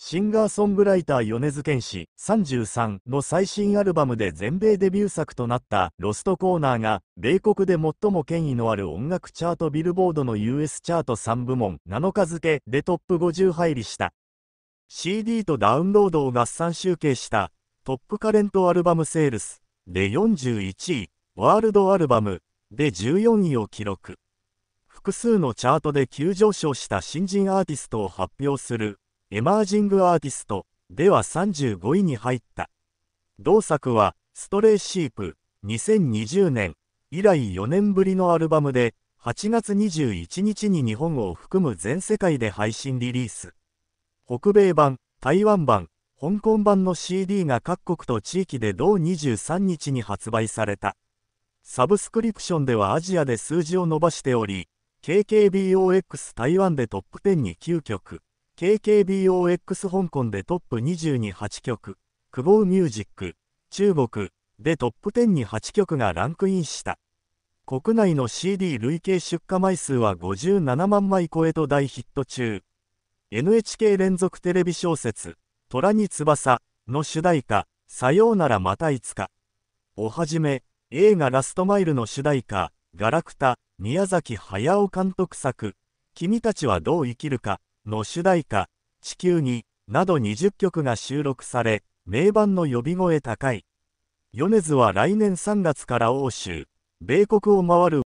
シンガーソングライター米津玄師33の最新アルバムで全米デビュー作となったロストコーナーが、米国で最も権威のある音楽チャートビルボードの US チャート3部門7日付でトップ50入りした。CD とダウンロードを合算集計したトップカレントアルバムセールスで41位、ワールドアルバムで14位を記録。複数のチャートで急上昇した新人アーティストを発表するエマージングアーティストでは35位に入った。同作は、ストレイシープ2020年以来4年ぶりのアルバムで、8月21日に日本を含む全世界で配信リリース。北米版、台湾版、香港版の CD が各国と地域で同23日に発売された。サブスクリプションではアジアで数字を伸ばしており、KKBOX 台湾でトップ10に9曲。KKBOX 香港でトップ20に8曲、クボウミュージック、中国でトップ10に8曲がランクインした。国内の CD 累計出荷枚数は57万枚超えと大ヒット中。NHK 連続テレビ小説、虎に翼の主題歌、さようならまたいつか。おはじめ、映画ラストマイルの主題歌、ガラクタ、宮崎駿監督作、君たちはどう生きるか、の主題歌、地球に、など20曲が収録され、名盤の呼び声高い。米津は来年3月から欧州、米国を回る